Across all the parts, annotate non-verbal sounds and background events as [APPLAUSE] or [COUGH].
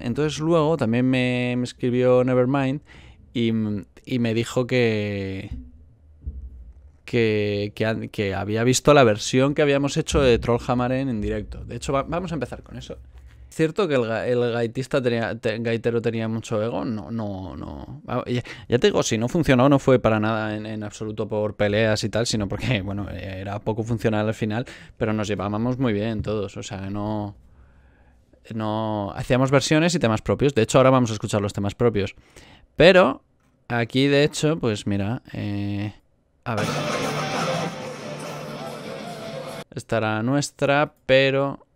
Entonces luego también me, escribió Nevermind y, me dijo que, que, había visto la versión que habíamos hecho de Trollhammer en directo. De hecho, vamos a empezar con eso. ¿Es cierto que el, gaitista tenía, gaitero tenía mucho ego? No, no, no. Ah, ya, te digo, si no funcionó, no fue para nada en, absoluto por peleas y tal, sino porque, [LAUGHS] bueno, era poco funcional al final, pero nos llevábamos muy bien todos. O sea, no no hacíamos versiones y temas propios. De hecho, ahora vamos a escuchar los temas propios. Pero aquí, de hecho, pues mira, eh, a ver. Estará nuestra, pero...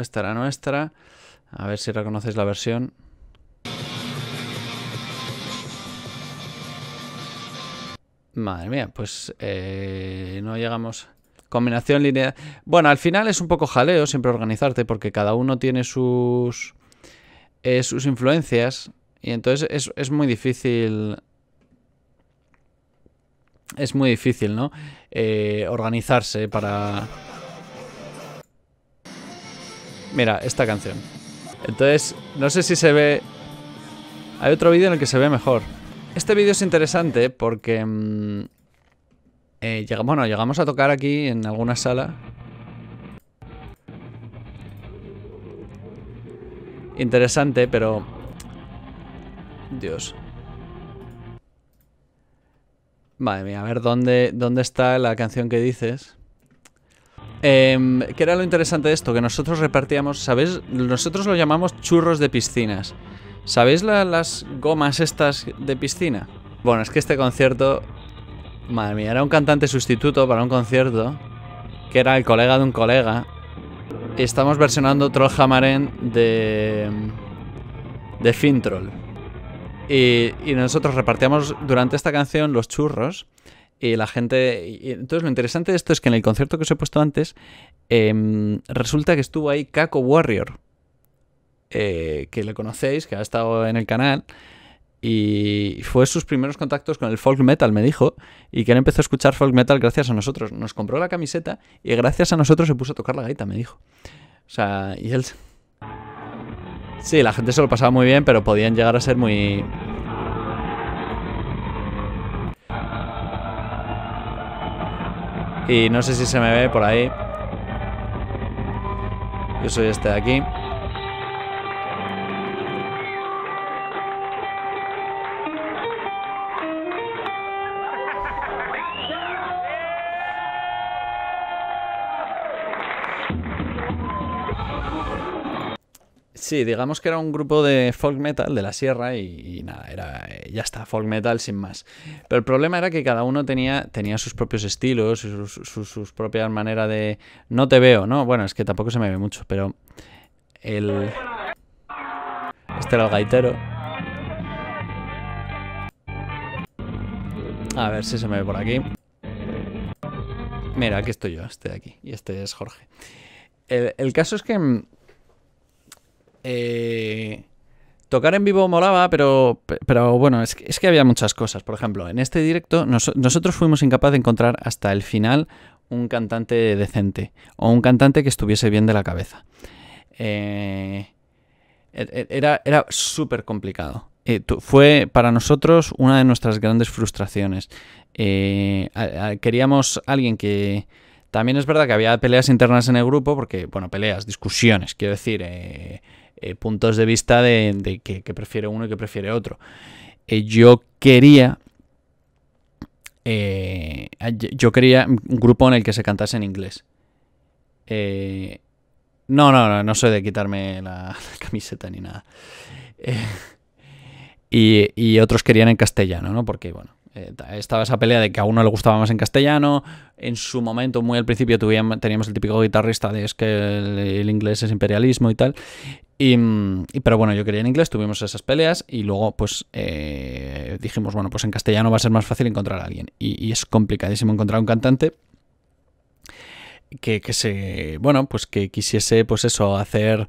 Estará nuestra. A ver si reconocéis la versión. Madre mía, pues eh, no llegamos... Combinación lineal. Bueno, al final es un poco jaleo siempre organizarte porque cada uno tiene sus, eh, sus influencias y entonces es, muy difícil. Es muy difícil, ¿no? Eh, organizarse para. Mira, esta canción. Entonces, no sé si se ve. Hay otro vídeo en el que se ve mejor. Este vídeo es interesante porque. Mm, eh, bueno, llegamos a tocar aquí en alguna sala. Interesante, pero... Dios. Madre mía, a ver dónde, dónde está la canción que dices. Em, ¿Qué era lo interesante de esto? Que nosotros repartíamos, ¿sabéis? Nosotros lo llamamos churros de piscinas. ¿Sabéis las gomas estas de piscina? Bueno, es que este concierto Madre mía, era un cantante sustituto para un concierto, que era el colega de un colega. estamos versionando Troll de... de Fintroll. Y, y nosotros repartíamos durante esta canción los churros y la gente... Y entonces lo interesante de esto es que en el concierto que os he puesto antes, em, resulta que estuvo ahí Kako Warrior, eh, que le conocéis, que ha estado en el canal y fue sus primeros contactos con el folk metal, me dijo, y que él empezó a escuchar folk metal gracias a nosotros. Nos compró la camiseta y gracias a nosotros se puso a tocar la gaita, me dijo. O sea, y él... Sí, la gente se lo pasaba muy bien, pero podían llegar a ser muy... Y no sé si se me ve por ahí. Yo soy este de aquí. Sí, digamos que era un grupo de folk metal de la sierra y, nada, era, eh, ya está, folk metal sin más. Pero el problema era que cada uno tenía, tenía sus propios estilos, sus, sus, propias maneras de... No te veo, ¿no? Bueno, es que tampoco se me ve mucho, pero el... Este era el gaitero. A ver si se me ve por aquí. Mira, aquí estoy yo, este de aquí. Y este es Jorge. el caso es que mm, eh, tocar en vivo molaba, pero, pero bueno, es que, había muchas cosas. Por ejemplo, en este directo nosotros fuimos incapaces de encontrar hasta el final un cantante decente o un cantante que estuviese bien de la cabeza. Eh, e, e, era era súper complicado. Eh, fue para nosotros una de nuestras grandes frustraciones. Eh, queríamos alguien que... También es verdad que había peleas internas en el grupo, porque, bueno, peleas, discusiones, quiero decir, eh, eh, puntos de vista de, que, prefiere uno y que prefiere otro. Eh, yo quería. Eh, yo quería un grupo en el que se cantase en inglés. no, no, no, no soy de quitarme la, camiseta ni nada. Y, y, otros querían en castellano, ¿no? Porque, bueno, eh, estaba esa pelea de que a uno le gustaba más en castellano. En su momento, muy al principio, teníamos el típico guitarrista de es que el, inglés es imperialismo y tal. Y, pero bueno, yo quería en inglés, tuvimos esas peleas y luego pues eh, dijimos, bueno, pues en castellano va a ser más fácil encontrar a alguien. Y, es complicadísimo encontrar un cantante. Que, se. Bueno, pues que quisiese, pues eso, hacer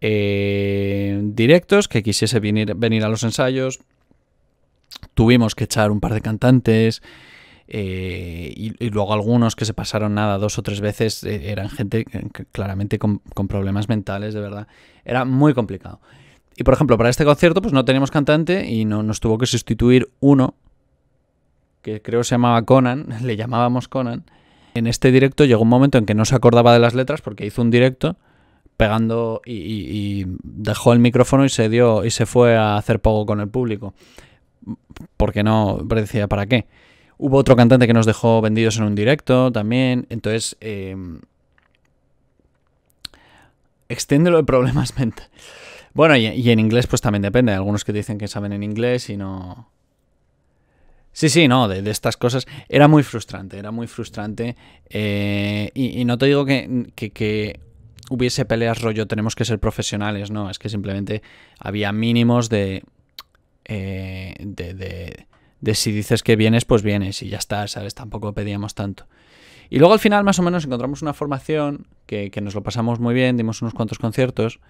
eh, directos, que quisiese venir, venir a los ensayos, tuvimos que echar un par de cantantes. Eh, y, luego algunos que se pasaron nada dos o tres veces eh, eran gente claramente con, problemas mentales, de verdad. Era muy complicado. Y por ejemplo, para este concierto, pues no teníamos cantante y no, nos tuvo que sustituir uno, que creo se llamaba Conan, [LAUGHS] le llamábamos Conan. En este directo llegó un momento en que no se acordaba de las letras porque hizo un directo pegando y, dejó el micrófono y se dio y se fue a hacer poco con el público porque no, decía, ¿para qué? Hubo otro cantante que nos dejó vendidos en un directo también, entonces... Eh, extiéndelo de problemas mentales. Bueno, y, en inglés pues también depende. Hay algunos que dicen que saben en inglés y no... Sí, sí, no, de, estas cosas. Era muy frustrante, era muy frustrante. Eh, y, no te digo que, que, hubiese peleas rollo, tenemos que ser profesionales, no, es que simplemente había mínimos de... Eh, de, de, si dices que vienes, pues vienes y ya está, ¿sabes? Tampoco pedíamos tanto. Y luego al final más o menos encontramos una formación que, nos lo pasamos muy bien, dimos unos cuantos conciertos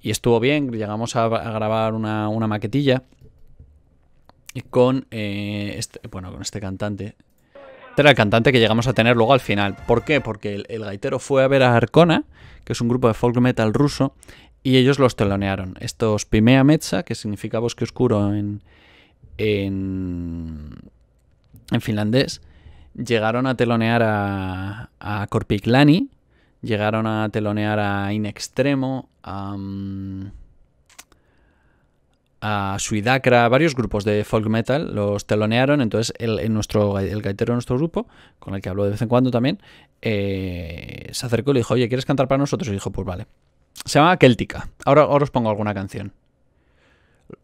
y estuvo bien, llegamos a, grabar una, maquetilla con, eh, este, bueno, con este cantante. Este era el cantante que llegamos a tener luego al final. ¿Por qué? Porque el, el gaitero fue a ver a Arcona, que es un grupo de folk metal ruso, y ellos los telonearon. Estos Pimea Metsa, que significa bosque oscuro en, finlandés, llegaron a telonear a, a Korpiklani, llegaron a telonear a In Extremo, a, a Suidakra, varios grupos de folk metal los telonearon. Entonces, el, nuestro, el gaitero de nuestro grupo, con el que hablo de vez en cuando también, eh, se acercó y le dijo: Oye, ¿quieres cantar para nosotros? Y dijo: Pues vale. Se llamaba Celtica. Ahora, os pongo alguna canción.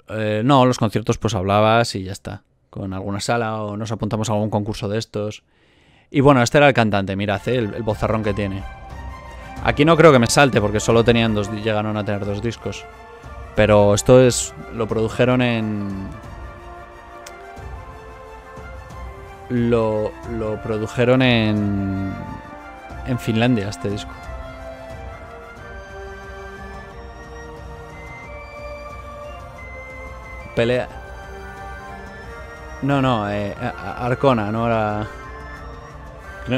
Eh, no, los conciertos pues hablabas y ya está. Con alguna sala o nos apuntamos a algún concurso de estos. Y bueno, este era el cantante, mirad, eh, el, el, bozarrón que tiene. Aquí no creo que me salte porque solo tenían dos, llegaron a tener dos discos. Pero esto es, lo produjeron en... Lo, lo produjeron en... En Finlandia este disco. pelea. No, no, eh, Arcona, no era.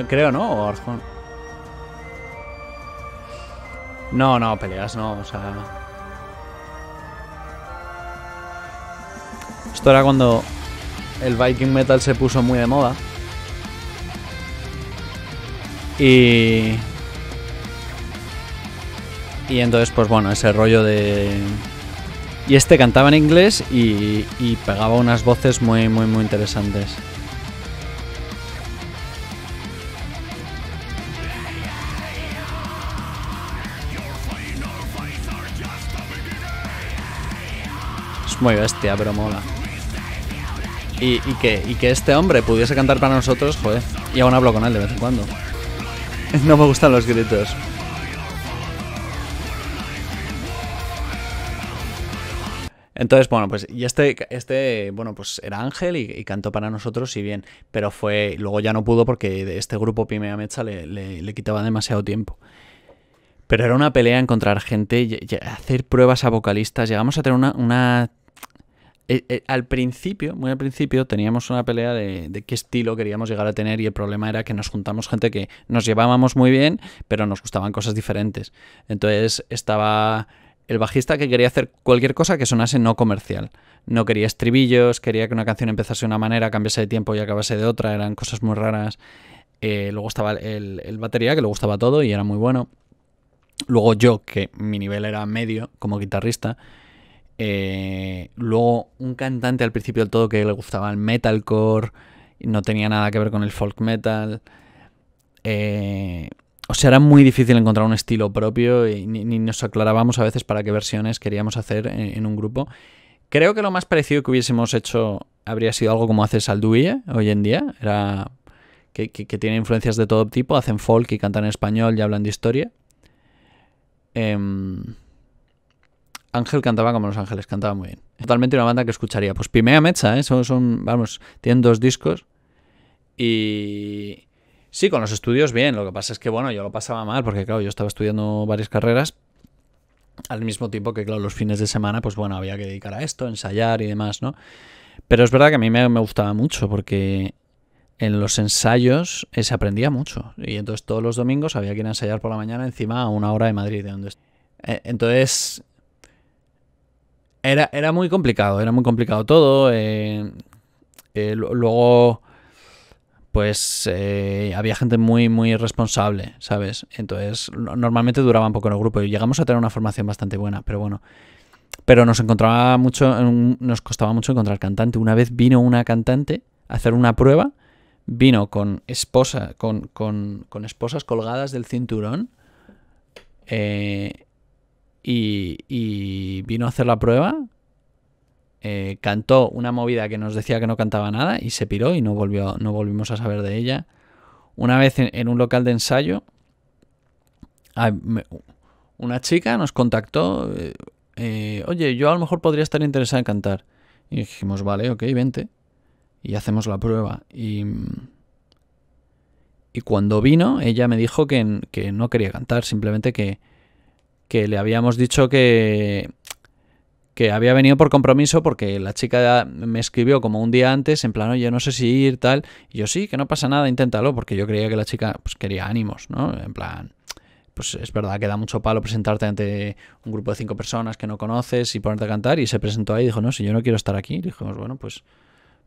Creo, ¿no? O No, no, peleas no, o sea. Esto era cuando el Viking Metal se puso muy de moda. Y. Y entonces, pues bueno, ese rollo de. Y este cantaba en inglés y, pegaba unas voces muy, muy, muy interesantes. Es muy bestia, pero mola. Y, que, y que este hombre pudiese cantar para nosotros, joder. Y aún hablo con él de vez en cuando. [LAUGHS] No me gustan los gritos. Entonces, bueno, pues y este, este bueno, pues era Ángel y, cantó para nosotros y bien, pero fue, luego ya no pudo porque este grupo Pimea Mecha le, quitaba demasiado tiempo. Pero era una pelea encontrar gente, hacer pruebas a vocalistas, llegamos a tener una... E, e, al principio, muy al principio, teníamos una pelea de, qué estilo queríamos llegar a tener y el problema era que nos juntamos gente que nos llevábamos muy bien, pero nos gustaban cosas diferentes. Entonces estaba el bajista que quería hacer cualquier cosa que sonase no comercial. No quería estribillos, quería que una canción empezase de una manera, cambiase de tiempo y acabase de otra, eran cosas muy raras. Eh, luego estaba el, el, batería, que le gustaba todo y era muy bueno. Luego yo, que mi nivel era medio como guitarrista. Eh, luego un cantante al principio del todo que le gustaba el metalcore, no tenía nada que ver con el folk metal. Eh, o sea, era muy difícil encontrar un estilo propio y ni, nos aclarábamos a veces para qué versiones queríamos hacer e, en, un grupo. Creo que lo más parecido que hubiésemos hecho habría sido algo como hace Salduille hoy en día. Era que, tiene influencias de todo tipo, hacen folk y cantan en español y hablan de historia. Em, Ángel cantaba como Los Ángeles, cantaba muy bien. Totalmente una banda que escucharía. Pues Pimea Mecha, ¿eh? son, vamos, tienen dos discos y Sí, con los estudios bien. Lo que pasa es que, bueno, yo lo pasaba mal porque, claro, yo estaba estudiando varias carreras al mismo tiempo que, claro, los fines de semana, pues bueno, había que dedicar a esto, ensayar y demás, ¿no? Pero es verdad que a mí me, gustaba mucho porque en los ensayos eh, se aprendía mucho. Y entonces todos los domingos había que ir a ensayar por la mañana encima a una hora de Madrid, de donde e, Entonces... Era, era muy complicado, era muy complicado todo. Eh, eh, luego pues eh, había gente muy, muy responsable, ¿sabes? Entonces, normalmente duraba un poco en el grupo y llegamos a tener una formación bastante buena, pero bueno. Pero nos encontraba mucho, nos costaba mucho encontrar cantante. Una vez vino una cantante a hacer una prueba, vino con esposa, con, esposas colgadas del cinturón. Eh, y, y, vino a hacer la prueba eh, cantó una movida que nos decía que no cantaba nada y se piró y no, volvió, no volvimos a saber de ella. Una vez en, un local de ensayo, una chica nos contactó, eh, eh, oye, yo a lo mejor podría estar interesada en cantar. Y dijimos, vale, ok, vente. Y hacemos la prueba. Y, cuando vino, ella me dijo que, no quería cantar, simplemente que le habíamos dicho que, que había venido por compromiso porque la chica me escribió como un día antes, en plan, oye, no sé si ir, tal. Y yo, sí, que no pasa nada, inténtalo, porque yo creía que la chica pues, quería ánimos, ¿no? En plan, pues es verdad que da mucho palo presentarte ante un grupo de cinco personas que no conoces y ponerte a cantar. Y se presentó ahí y dijo, no, si yo no quiero estar aquí. Y dijimos, bueno, pues,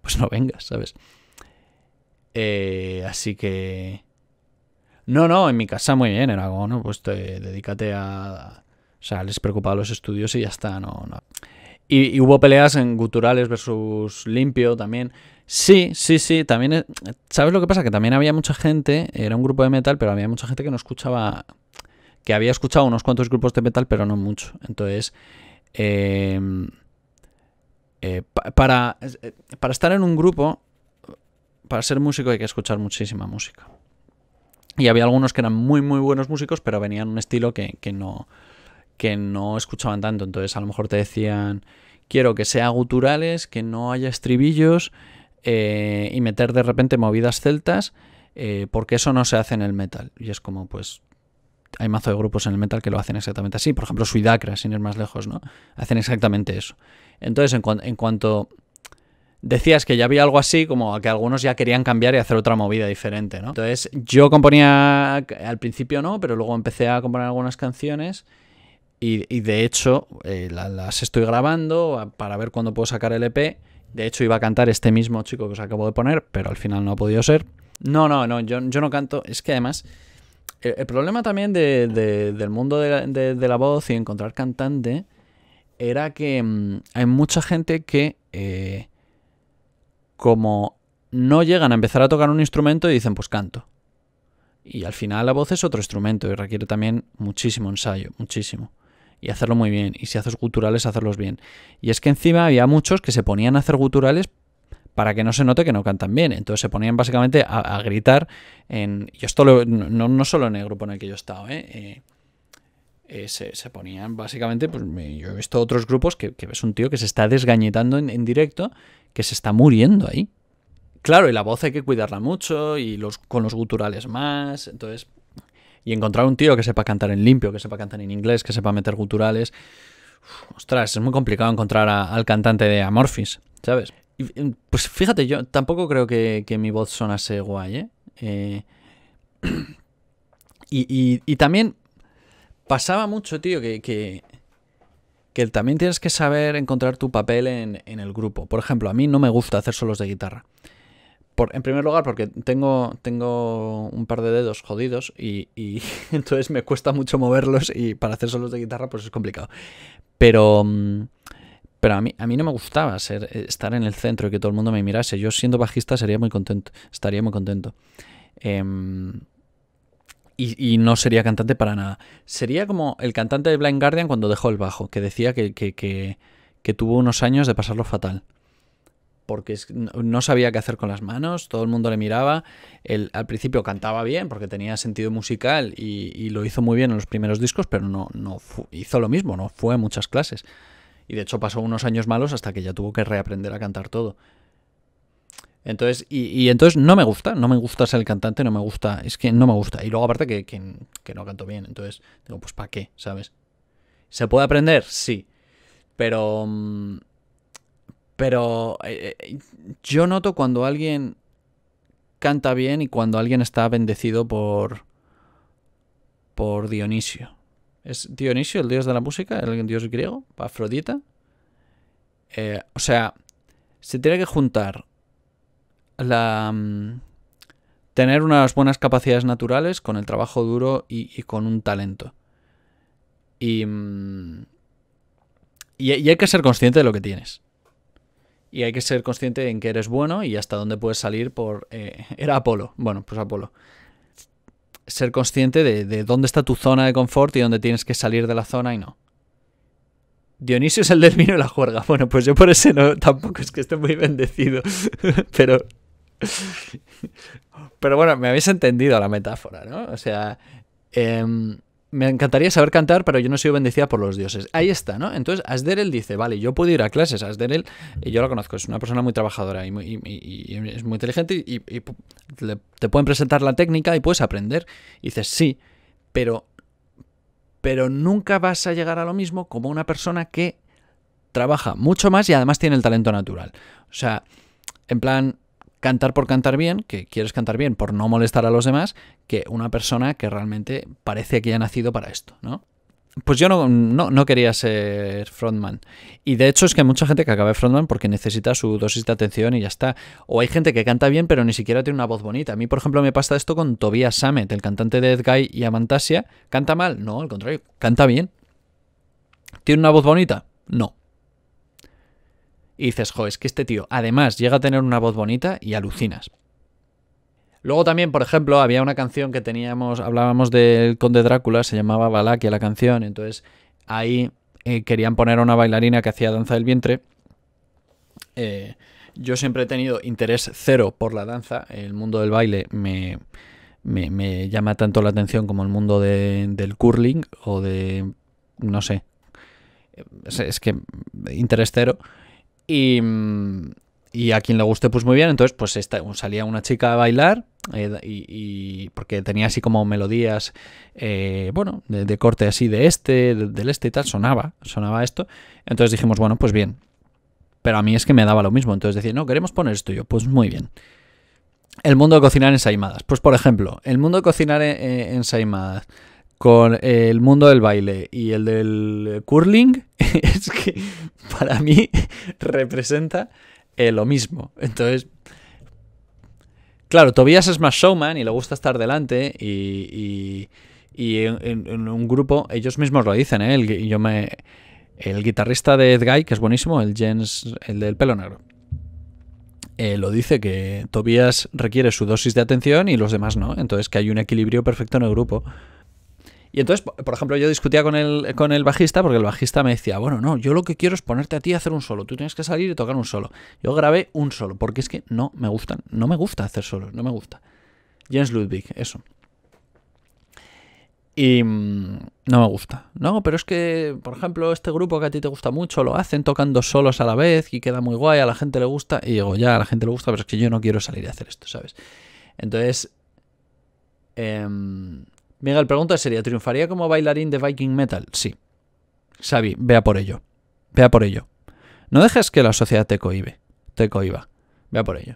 pues no vengas, ¿sabes? Eh, así que... No, no, en mi casa muy bien, era como, no, pues te, dedícate a o sea, les preocupaba los estudios y ya está, no, Y, hubo peleas en guturales versus limpio también. Sí, sí, sí, también... ¿Sabes lo que pasa? Que también había mucha gente, era un grupo de metal, pero había mucha gente que no escuchaba... Que había escuchado unos cuantos grupos de metal, pero no mucho. Entonces, em, eh, para, eh, para estar en un grupo, para ser músico hay que escuchar muchísima música. Y había algunos que eran muy, muy buenos músicos, pero venían un estilo que no que no escuchaban tanto. Entonces a lo mejor te decían, quiero que sea guturales, que no haya estribillos eh, y meter de repente movidas celtas, eh, porque eso no se hace en el metal. Y es como, pues, hay mazo de grupos en el metal que lo hacen exactamente así. Por ejemplo, Suidacra, sin ir más lejos, ¿no? Hacen exactamente eso. Entonces, en, en cuanto decías que ya había algo así, como que algunos ya querían cambiar y hacer otra movida diferente, ¿no? Entonces, yo componía, al principio no, pero luego empecé a componer algunas canciones y, de hecho, eh, las estoy grabando para ver cuándo puedo sacar el EP. De hecho, iba a cantar este mismo chico que os acabo de poner, pero al final no ha podido ser. No, no, no, yo, no canto. Es que además, el, problema también del mundo de la, voz y encontrar cantante era que mm, hay mucha gente que, eh, como no llegan a empezar a tocar un instrumento, y dicen, pues canto. Y al final la voz es otro instrumento y requiere también muchísimo ensayo, muchísimo y hacerlo muy bien. Y si haces guturales, hacerlos bien. Y es que encima había muchos que se ponían a hacer guturales para que no se note que no cantan bien. Entonces se ponían básicamente a, gritar en... Yo esto no, solo en el grupo en el que yo he estado, ¿eh? eh, eh se, ponían básicamente, pues yo he visto otros grupos que, ves un tío que se está desgañetando en, directo, que se está muriendo ahí. Claro, y la voz hay que cuidarla mucho, y los, con los guturales más, entonces y encontrar un tío que sepa cantar en limpio, que sepa cantar en inglés, que sepa meter guturales. ostras, es muy complicado encontrar al cantante de Amorphis, ¿sabes? pues fíjate, yo tampoco creo que, mi voz sonase guay, ¿eh? eh [CLEARS THROAT] y, también pasaba mucho, tío, que, que, también tienes que saber encontrar tu papel en, en el grupo. Por ejemplo, a mí no me gusta hacer solos de guitarra en primer lugar, porque tengo, tengo un par de dedos jodidos y, [LAUGHS] entonces me cuesta mucho moverlos y para hacer solos de guitarra pues es complicado. Pero, mm, pero a mí, a mí no me gustaba ser, eh, estar en el centro y que todo el mundo me mirase. Yo siendo bajista sería muy contento, estaría muy contento. Em, y, no sería cantante para nada. Sería como el cantante de Blind Guardian cuando dejó el bajo, que decía que tuvo unos años de pasarlo fatal porque no sabía qué hacer con las manos, todo el mundo le miraba. Él, al principio cantaba bien porque tenía sentido musical y, lo hizo muy bien en los primeros discos, pero no, no hizo lo mismo, no fue a muchas clases. Y de hecho pasó unos años malos hasta que ya tuvo que reaprender a cantar todo. Entonces, y, entonces no me gusta, no me gusta ser el cantante, no me gusta, es que no me gusta. Y luego aparte que, no canto bien, entonces digo, pues ¿para qué? ¿Sabes? ¿Se puede aprender? Sí. Pero... Mm, pero eh, eh, yo noto cuando alguien canta bien y cuando alguien está bendecido por, por Dionisio. ¿Es Dionisio el dios de la música? ¿El dios griego? ¿Afrodita? Eh, o sea, se tiene que juntar la, mm, tener unas buenas capacidades naturales con el trabajo duro y, con un talento. Mm, y, y hay que ser consciente de lo que tienes y hay que ser consciente en que eres bueno y hasta dónde puedes salir por... Eh, [LAUGHS] era Apolo, bueno, pues Apolo. Ser consciente de, dónde está tu zona de confort y dónde tienes que salir de la zona y no. Dionisio es el del vino y la juerga. Bueno, pues yo por ese no, tampoco es que esté muy bendecido, [LAUGHS] pero... Pero bueno, me habéis entendido la metáfora, ¿no? O sea, em, me encantaría saber cantar, pero yo no he sido bendecida por los dioses. Ahí está, ¿no? Entonces Asderel dice, vale, yo puedo ir a clases. Asderel, eh, yo la conozco, es una persona muy trabajadora y, es muy inteligente y, te pueden presentar la técnica y puedes aprender. Y dices, sí, pero, pero nunca vas a llegar a lo mismo como una persona que trabaja mucho más y además tiene el talento natural. O sea, en plan, cantar por cantar bien, que quieres cantar bien por no molestar a los demás, que una persona que realmente parece que haya ha nacido para esto, ¿no? Pues yo no, no, quería ser frontman. Y de hecho es que hay mucha gente que acaba de frontman porque necesita su dosis de atención y ya está. O hay gente que canta bien pero ni siquiera tiene una voz bonita. A mí, por ejemplo, me pasa esto con Tobias Samet, el cantante de Dead Guy y Amantasia. ¿Canta mal? No, al contrario, canta bien. ¿Tiene una voz bonita? No y dices, jo, es que este tío además llega a tener una voz bonita y alucinas. Luego también, por ejemplo, había una canción que teníamos, hablábamos del Conde Drácula, se llamaba Balaquia la canción, entonces ahí eh, querían poner a una bailarina que hacía danza del vientre. Eh, yo siempre he tenido interés cero por la danza, el mundo del baile me, me, llama tanto la atención como el mundo del curling o de, no sé, eh, es que interés cero. Y, y a quien le guste, pues muy bien. Entonces, pues salía una chica a bailar eh, y, porque tenía así como melodías, eh, bueno, de, corte así de este, del este y tal, sonaba, sonaba esto. Entonces dijimos, bueno, pues bien. Pero a mí es que me daba lo mismo. Entonces decía, no, queremos poner esto yo. Pues muy bien. El mundo de cocinar ensaimadas. Pues por ejemplo, el mundo de cocinar eh, ensaimadas con el mundo del baile y el del curling, [LAUGHS] es que para mí representa eh, lo mismo. Entonces, claro, Tobias es más showman y le gusta estar delante y, en, un grupo, ellos mismos lo dicen, ¿eh? El, yo me, el guitarrista de Ed Guy, que es buenísimo, el Jens, el del pelo negro. Eh, lo dice que Tobias requiere su dosis de atención y los demás no. Entonces que hay un equilibrio perfecto en el grupo. Y entonces, por ejemplo, yo discutía con el, con el bajista porque el bajista me decía, bueno, no, yo lo que quiero es ponerte a ti a hacer un solo, tú tienes que salir y tocar un solo. Yo grabé un solo, porque es que no me gustan, no me gusta hacer solos, no me gusta. Jens Ludwig, eso. Y mm, no me gusta. No, pero es que, por ejemplo, este grupo que a ti te gusta mucho lo hacen tocando solos a la vez y queda muy guay, a la gente le gusta. Y digo, ya, a la gente le gusta, pero es que yo no quiero salir a hacer esto, ¿sabes? Entonces, em, el pregunta sería, ¿triunfaría como bailarín de Viking Metal? Sí. Xavi, vea por ello. Vea por ello. No dejes que la sociedad te cohibe. Te cohiba. Vea por ello.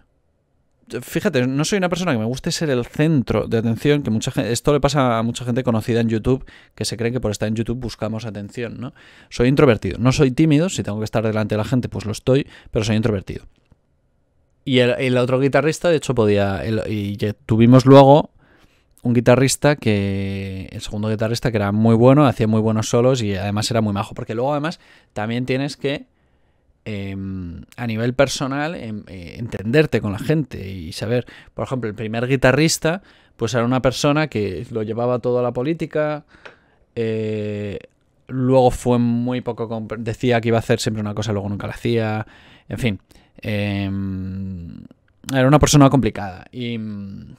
Fíjate, no soy una persona que me guste ser el centro de atención, que mucha gente, esto le pasa a mucha gente conocida en YouTube, que se cree que por estar en YouTube buscamos atención, ¿no? Soy introvertido, no soy tímido, si tengo que estar delante de la gente, pues lo estoy, pero soy introvertido. Y el, otro guitarrista, de hecho, podía. y tuvimos luego un guitarrista que, el segundo guitarrista que era muy bueno, hacía muy buenos solos y además era muy majo, porque luego además también tienes que, em, a nivel personal, em, eh, entenderte con la gente y saber, por ejemplo, el primer guitarrista, pues era una persona que lo llevaba todo a la política, eh, luego fue muy poco, decía que iba a hacer siempre una cosa, luego nunca la hacía, en fin. Em, era una persona complicada y mm,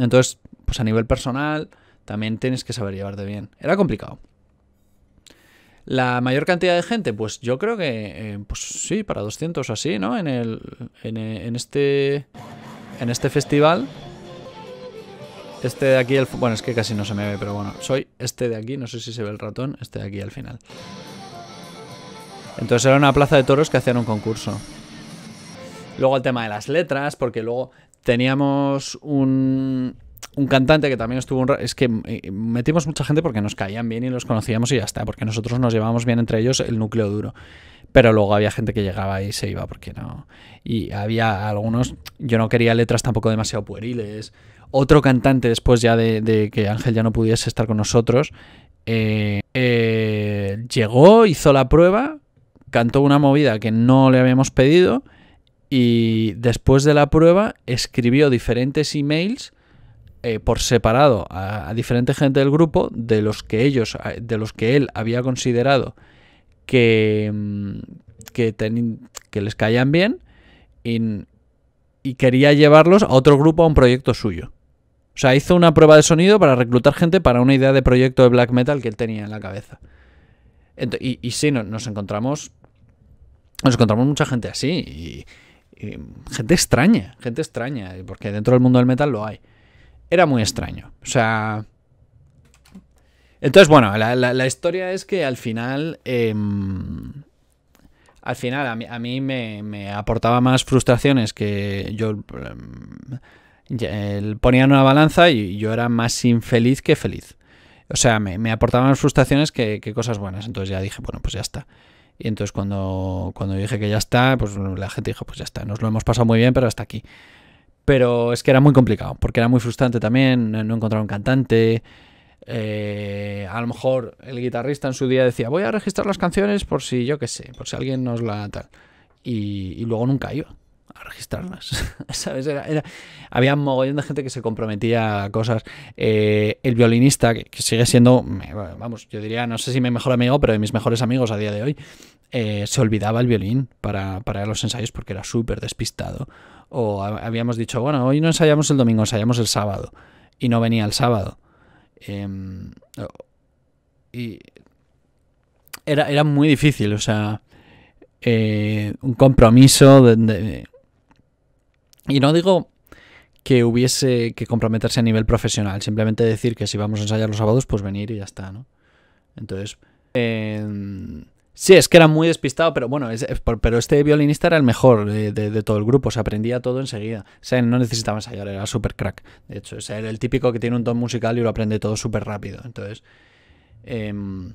entonces pues a nivel personal también tienes que saber llevarte bien. Era complicado. La mayor cantidad de gente, pues yo creo que, eh, pues sí, para 200 o así, ¿no? En, el, en, este, en este festival. Este de aquí, el, bueno, es que casi no se me ve, pero bueno, soy este de aquí, no sé si se ve el ratón, este de aquí al final. Entonces era una plaza de toros que hacían un concurso. Luego el tema de las letras, porque luego teníamos un, un cantante que también estuvo es que eh, metimos mucha gente porque nos caían bien y los conocíamos y ya está, porque nosotros nos llevábamos bien entre ellos el núcleo duro. Pero luego había gente que llegaba y se iba porque no. Y había algunos, yo no quería letras tampoco demasiado pueriles. Otro cantante después ya de, que Ángel ya no pudiese estar con nosotros, eh, eh, llegó, hizo la prueba, cantó una movida que no le habíamos pedido y después de la prueba escribió diferentes emails eh, por separado a, diferente gente del grupo de los que ellos, de los que él había considerado que, mm, que, les caían bien y, quería llevarlos a otro grupo, a un proyecto suyo. O sea, hizo una prueba de sonido para reclutar gente para una idea de proyecto de black metal que él tenía en la cabeza. y, sí, nos, encontramos. Nos encontramos mucha gente así. y gente extraña, gente extraña. Porque dentro del mundo del metal lo hay era muy extraño. O sea... Entonces, bueno, la, historia es que al final... Em, al final a mí, me, aportaba más frustraciones que yo... Eh, ponía en una balanza y yo era más infeliz que feliz. O sea, me, me aportaban más frustraciones que, que cosas buenas. Entonces ya dije, bueno, pues ya está. Y entonces cuando, cuando dije que ya está, pues la gente dijo, pues ya está, nos lo hemos pasado muy bien, pero hasta aquí. Pero es que era muy complicado, porque era muy frustrante también, eh, no encontrar un cantante. Eh, a lo mejor el guitarrista en su día decía, voy a registrar las canciones por si yo qué sé, por si alguien nos la tal. Y, luego nunca iba a registrarlas. [LAUGHS] había un mogollón de gente que se comprometía a cosas. Eh, el violinista, que, sigue siendo, vamos, yo diría, no sé si mi mejor amigo, pero de mis mejores amigos a día de hoy, se olvidaba el violín para, para los ensayos porque era súper despistado o habíamos dicho, bueno, hoy no ensayamos el domingo, ensayamos el sábado, y no venía el sábado. Em, y era, era, muy difícil, o sea, eh, un compromiso Y no digo que hubiese que comprometerse a nivel profesional, simplemente decir que si vamos a ensayar los sábados, pues venir y ya está, ¿no? Entonces... Em, Sí, es que era muy despistado, pero bueno, pero este violinista era el mejor de, todo el grupo, se aprendía todo enseguida. O sea, no necesitaba ensayar, era súper crack. De hecho, o sea, era el típico que tiene un ton musical y lo aprende todo súper rápido. Entonces. Em,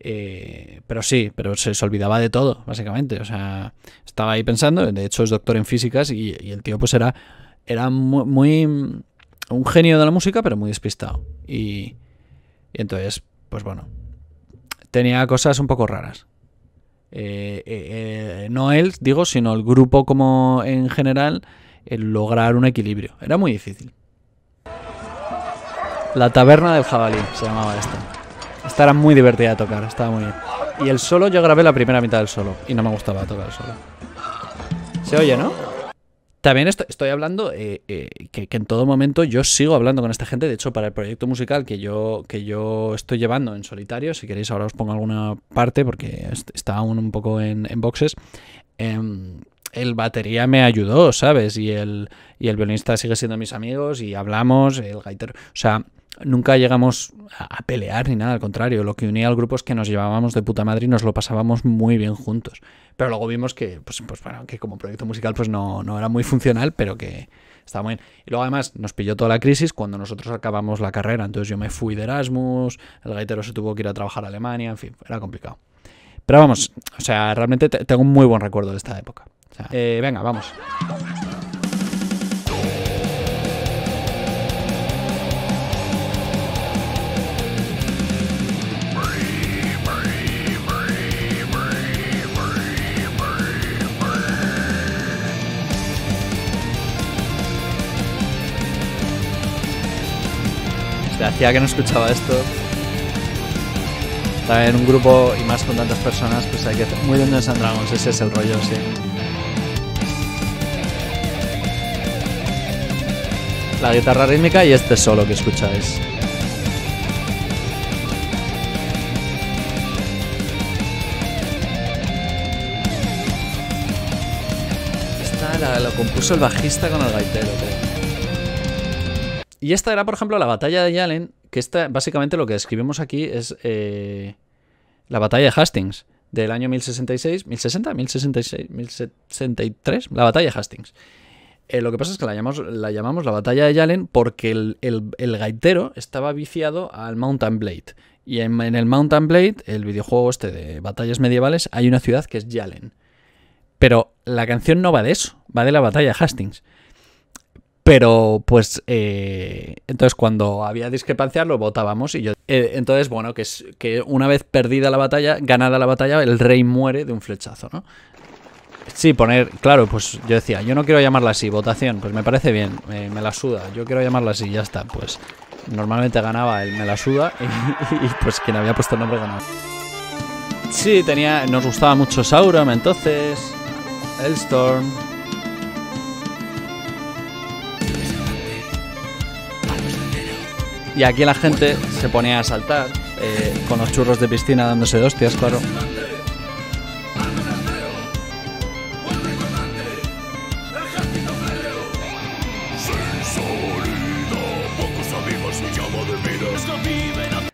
eh, pero sí, pero se, olvidaba de todo, básicamente. O sea, estaba ahí pensando, de hecho es doctor en físicas y, el tío pues era, era muy, un genio de la música, pero muy despistado. y entonces, pues bueno, tenía cosas un poco raras. Eh, eh, eh, no él, digo, sino el grupo como en general, el lograr un equilibrio. Era muy difícil. La taberna del jabalí se llamaba esta. Esta era muy divertida de tocar, estaba muy bien. Y el solo, yo grabé la primera mitad del solo y no me gustaba tocar el solo. Se oye, ¿no? También estoy, hablando eh, eh, que, en todo momento yo sigo hablando con esta gente. De hecho, para el proyecto musical que yo, que yo estoy llevando en solitario, si queréis ahora os pongo alguna parte porque está aún un poco en, boxes. Em, el batería me ayudó, ¿sabes? Y el, y el violinista sigue siendo mis amigos y hablamos, el gaitero. O sea, nunca llegamos a, pelear ni nada, al contrario, lo que unía al grupo es que nos llevábamos de puta madre y nos lo pasábamos muy bien juntos. Pero luego vimos que, pues, pues que como proyecto musical pues no, no era muy funcional, pero que estaba muy bien. Y luego además nos pilló toda la crisis cuando nosotros acabamos la carrera, entonces yo me fui de Erasmus, el gaitero se tuvo que ir a trabajar a Alemania, en fin, era complicado. Pero vamos, o sea, realmente tengo un muy buen recuerdo de esta época. Eh, venga, vamos. hacía que no escuchaba esto. En un grupo y más con tantas personas, pues hay que hacer muy de San Dragons, ese es el rollo, sí. La guitarra rítmica y este solo que escucháis. Esta la, la compuso el bajista con el gaitero, y esta era, por ejemplo, la batalla de Yalen, que esta, básicamente lo que describimos aquí es eh, la batalla de Hastings del año 1066, 1060, 1066, 1063, la batalla de Hastings. Eh, lo que pasa es que la llamamos la, llamamos la batalla de Yalen porque el, gaitero estaba viciado al Mountain Blade. Y en, en, el Mountain Blade, el videojuego este de batallas medievales, hay una ciudad que es Yalen. Pero la canción no va de eso, va de la batalla de Hastings. Pero pues eh, entonces cuando había discrepancias lo votábamos y yo... Eh, entonces, bueno, que, es, que una vez perdida la batalla, ganada la batalla, el rey muere de un flechazo, ¿no? Sí, poner, claro, pues yo decía, yo no quiero llamarla así, votación, pues me parece bien, me la suda, yo quiero llamarla así, ya está, pues normalmente ganaba el me la suda [LAUGHS] y, pues quien había puesto el nombre ganaba. Sí, tenía, nos gustaba mucho Sauron entonces, Elstorm... Y aquí la gente se ponía a saltar, eh, con los churros de piscina dándose de hostias, claro.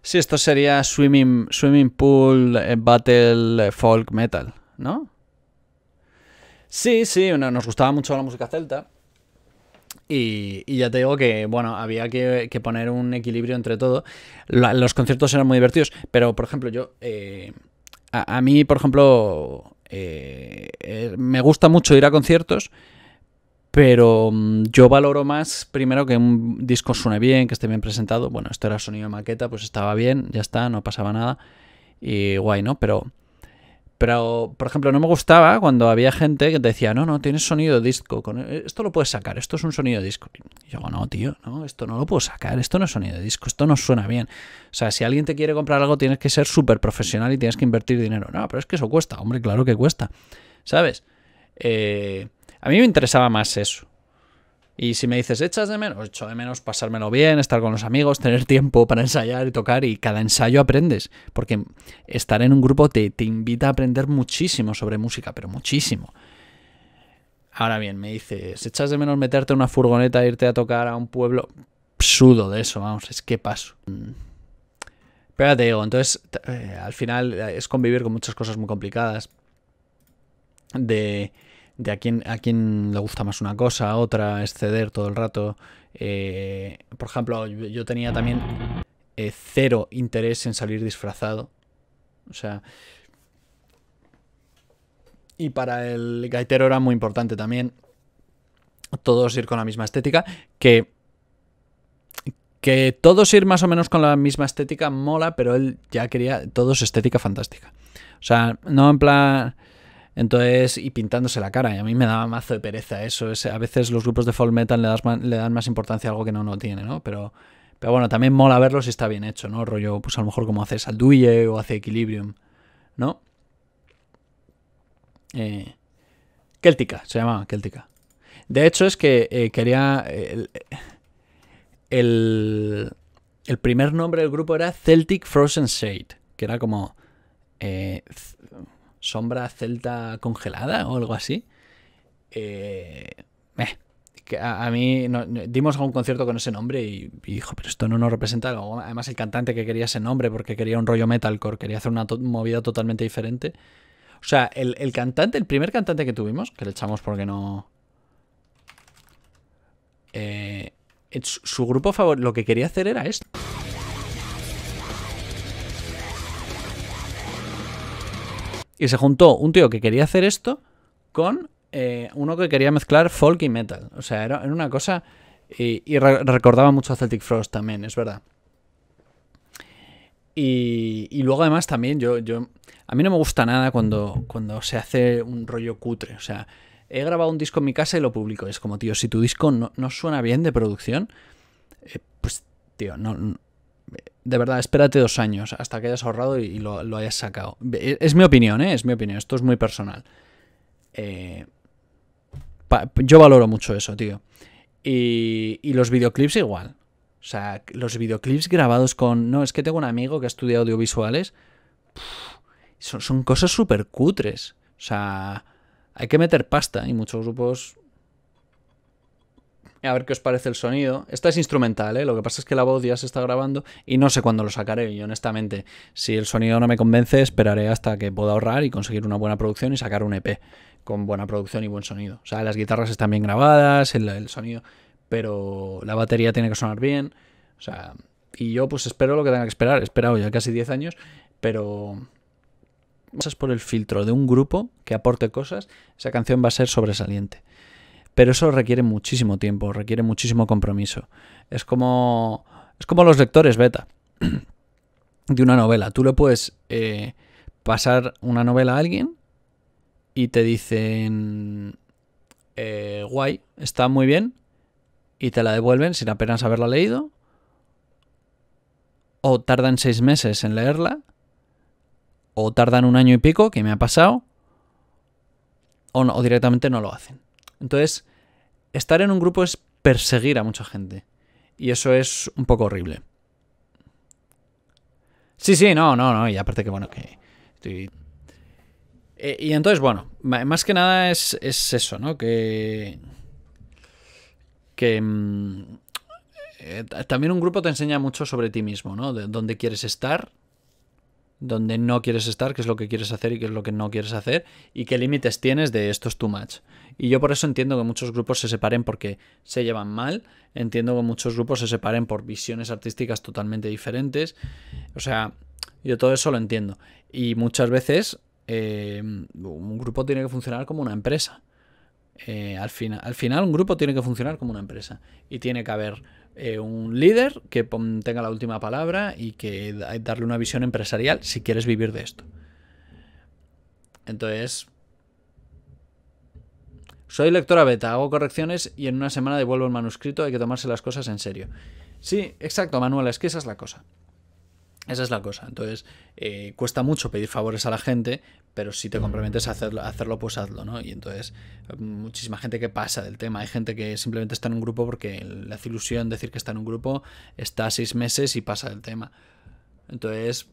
Sí, esto sería swimming, swimming pool, eh, battle, eh, folk, metal, ¿no? Sí, sí, nos gustaba mucho la música celta. Y, ya te digo que, bueno, había que, poner un equilibrio entre todo. los conciertos eran muy divertidos, pero, por ejemplo, yo... Eh, a, mí, por ejemplo, eh, eh, me gusta mucho ir a conciertos, pero mm, yo valoro más, primero, que un disco suene bien, que esté bien presentado. Bueno, esto era sonido de maqueta, pues estaba bien, ya está, no pasaba nada. Y guay, ¿no? Pero pero, por ejemplo, no me gustaba cuando había gente que te decía, no, no, tienes sonido disco, e-". esto lo puedes sacar, esto es un sonido disco. Y yo, no, tío, no, esto no lo puedo sacar, esto no es sonido disco, esto no suena bien. O sea, si alguien te quiere comprar algo, tienes que ser súper profesional y tienes que invertir dinero. No, pero es que eso cuesta, hombre, claro que cuesta. ¿Sabes? Eh, a mí me interesaba más eso. Y si me dices, ¿echas de menos? Echo de menos pasármelo bien, estar con los amigos, tener tiempo para ensayar y tocar y cada ensayo aprendes. Porque estar en un grupo te, invita a aprender muchísimo sobre música, pero muchísimo. Ahora bien, me dices, ¿echas de menos meterte en una furgoneta e irte a tocar a un pueblo? Sudo de eso, vamos, es que paso. Pero ya te digo, entonces eh, al final eh, es convivir con muchas cosas muy complicadas. De de a quién, a le gusta más una cosa, otra, exceder todo el rato. Eh, por ejemplo, yo, tenía también eh, cero interés en salir disfrazado. O sea... Y para el gaitero era muy importante también todos ir con la misma estética, que que todos ir más o menos con la misma estética mola, pero él ya quería todos estética fantástica. O sea, no en plan entonces, y pintándose la cara, y a mí me daba mazo de pereza eso. Es, a veces los grupos de folk metal le, dan más importancia a algo que no, no tiene, ¿no? Pero, pero bueno, también mola verlo si está bien hecho, ¿no? Rollo, pues a lo mejor como hace Salduye o hace Equilibrium, ¿no? Eh, Celtica, se llamaba Celtica. De hecho, es que eh, quería. El, el, primer nombre del grupo era Celtic Frozen Shade, que era como. Eh, sombra celta congelada o algo así. Eh, a, mí dimos un concierto con ese nombre y, dijo, pero esto no nos representa algo. Además, el cantante que quería ese nombre porque quería un rollo metalcore, quería hacer una movida totalmente diferente. O sea, el, el, cantante, el primer cantante que tuvimos, que le echamos porque no. Eh, su grupo favorito, lo que quería hacer era esto. Y se juntó un tío que quería hacer esto con eh, uno que quería mezclar folk y metal. O sea, era, una cosa... Y, recordaba mucho a Celtic Frost también, es verdad. Y, luego además también yo, yo... A mí no me gusta nada cuando, cuando se hace un rollo cutre. O sea, he grabado un disco en mi casa y lo publico. Es como, tío, si tu disco no, suena bien de producción, eh, pues, tío, no, de verdad, espérate dos años hasta que hayas ahorrado y, lo, hayas sacado. E, es, mi opinión, ¿eh? es mi opinión, esto es muy personal. Eh, yo valoro mucho eso, tío. Y, los videoclips igual. O sea, los videoclips grabados con... No, es que tengo un amigo que estudia audiovisuales. son, son, cosas súper cutres. O sea, hay que meter pasta y muchos grupos a ver qué os parece el sonido. Esta es instrumental, ¿eh? lo que pasa es que la voz ya se está grabando y no sé cuándo lo sacaré. Y honestamente, si el sonido no me convence, esperaré hasta que pueda ahorrar y conseguir una buena producción y sacar un EP con buena producción y buen sonido. O sea, las guitarras están bien grabadas, el, sonido, pero la batería tiene que sonar bien. O sea, y yo pues espero lo que tenga que esperar. He esperado ya casi 10 años, pero pasas por el filtro de un grupo que aporte cosas, esa canción va a ser sobresaliente pero eso requiere muchísimo tiempo, requiere muchísimo compromiso. Es como, es como los lectores beta [CLEARS THROAT] de una novela. Tú le puedes eh, pasar una novela a alguien y te dicen, eh, guay, está muy bien, y te la devuelven sin apenas haberla leído, o tardan seis meses en leerla, o tardan un año y pico, que me ha pasado, o, o directamente no lo hacen. Entonces, estar en un grupo es perseguir a mucha gente. Y eso es un poco horrible. Sí, sí, no, no, no. Y aparte que, bueno, que... Eh, y entonces, bueno, más que nada es, eso, ¿no? Que... Que... Mm, eh, también un grupo te enseña mucho sobre ti mismo, ¿no? De dónde quieres estar, donde no quieres estar, qué es lo que quieres hacer y qué es lo que no quieres hacer, y qué límites tienes de esto es too much. Y yo por eso entiendo que muchos grupos se separen porque se llevan mal, entiendo que muchos grupos se separen por visiones artísticas totalmente diferentes, o sea, yo todo eso lo entiendo. Y muchas veces eh, un grupo tiene que funcionar como una empresa. Eh, al, al final un grupo tiene que funcionar como una empresa y tiene que haber eh, un líder que tenga la última palabra y que darle una visión empresarial si quieres vivir de esto. Entonces, soy lectora beta, hago correcciones y en una semana devuelvo el manuscrito, hay que tomarse las cosas en serio. Sí, exacto, Manuel, es que esa es la cosa. Esa es la cosa. Entonces, eh, cuesta mucho pedir favores a la gente, pero si te comprometes a hacerlo, hacerlo, pues hazlo, ¿no? Y entonces, muchísima gente que pasa del tema. Hay gente que simplemente está en un grupo porque le hace ilusión decir que está en un grupo, está seis meses y pasa del tema. Entonces.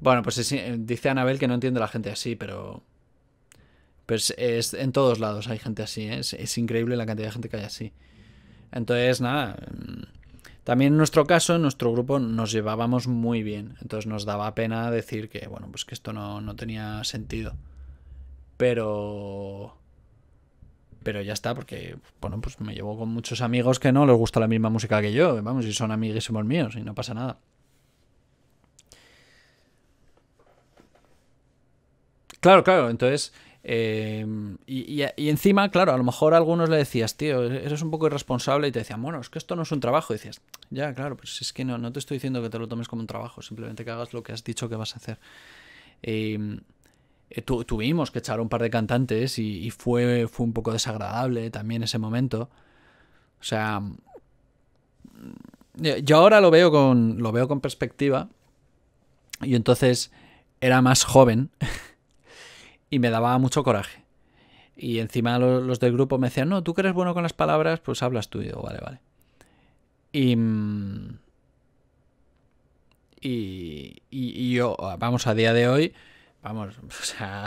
Bueno, pues dice Anabel que no entiende a la gente así, pero. Pues es, en todos lados hay gente así, ¿eh? es, es increíble la cantidad de gente que hay así. Entonces, nada, también en nuestro caso, en nuestro grupo nos llevábamos muy bien, entonces nos daba pena decir que, bueno, pues que esto no, no tenía sentido. Pero... Pero ya está, porque, bueno, pues me llevo con muchos amigos que no les gusta la misma música que yo, vamos, y son amiguísimos míos y no pasa nada. Claro, claro, entonces Em, y, encima, claro, a lo mejor algunos le decías, tío, eso es un poco irresponsable y te decían, bueno, es que esto no es un trabajo. Y decías, ya, claro, pues es que no, no te estoy diciendo que te lo tomes como un trabajo, simplemente que hagas lo que has dicho que vas a hacer. Em, eh, tuvimos que echar un par de cantantes y, fue, fue un poco desagradable también ese momento. O sea, mm, eh, yo ahora lo veo con, lo veo con perspectiva y entonces era más joven y me daba mucho coraje. Y encima los, del grupo me decían, no, tú que eres bueno con las palabras, pues hablas tú. Y vale, vale. Y, y, yo, vamos, a día de hoy, vamos, [LAUGHS] o sea,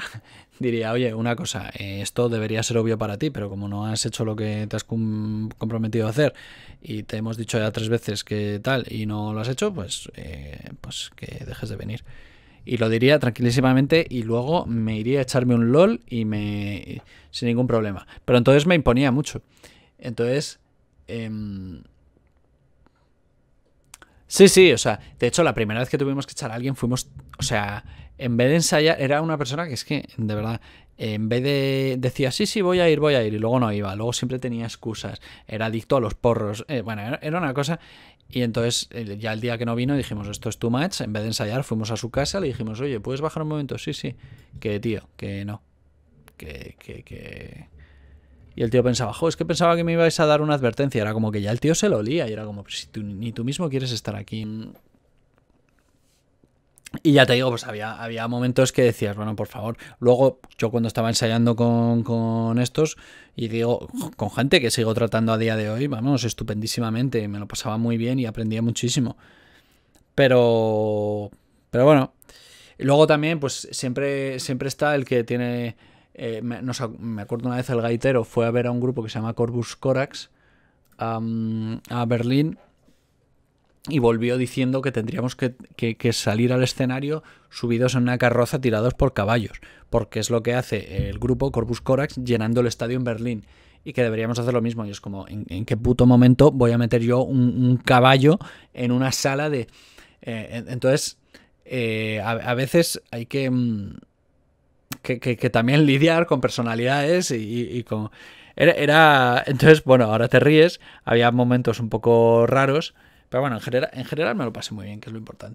diría, oye, una cosa, esto debería ser obvio para ti, pero como no has hecho lo que te has comprometido a hacer y te hemos dicho ya tres veces que tal y no lo has hecho, pues, eh, pues que dejes de venir y lo diría tranquilísimamente y luego me iría a echarme un LOL y me... sin ningún problema. Pero entonces me imponía mucho. Entonces... Em, sí, sí, o sea, de hecho la primera vez que tuvimos que echar a alguien fuimos, o sea, en vez de ensayar, era una persona que es que, de verdad, en vez de decía, sí, sí, voy a ir, voy a ir, y luego no iba, luego siempre tenía excusas, era adicto a los porros, eh, bueno, era una cosa, y entonces, ya el día que no vino, dijimos, esto es too much. En vez de ensayar, fuimos a su casa, le dijimos, oye, ¿puedes bajar un momento? Sí, sí. Que tío, que no. Que, que, que. Y el tío pensaba, joder, es que pensaba que me ibais a dar una advertencia. Era como que ya el tío se lo olía. Y era como, si tú, ni tú mismo quieres estar aquí. Y ya te digo, pues había, había momentos que decías, bueno, por favor. Luego, yo cuando estaba ensayando con, estos, y digo, con gente que sigo tratando a día de hoy, vamos, estupendísimamente, me lo pasaba muy bien y aprendía muchísimo. Pero. Pero bueno. Luego también, pues siempre, siempre está el que tiene. Eh, me, me, acuerdo una vez el gaitero fue a ver a un grupo que se llama Corvus Corax a Berlín y volvió diciendo que tendríamos que, salir al escenario subidos en una carroza tirados por caballos, porque es lo que hace el grupo Corpus Corax llenando el estadio en Berlín y que deberíamos hacer lo mismo. Y es como, ¿en, qué puto momento voy a meter yo un, caballo en una sala de... Eh, entonces, eh, a, veces hay mm, que, que, también lidiar con personalidades y, como... era... Entonces, bueno, ahora te ríes, había momentos un poco raros. Pero bueno, en general, en general me lo pasé muy bien, que es lo importante.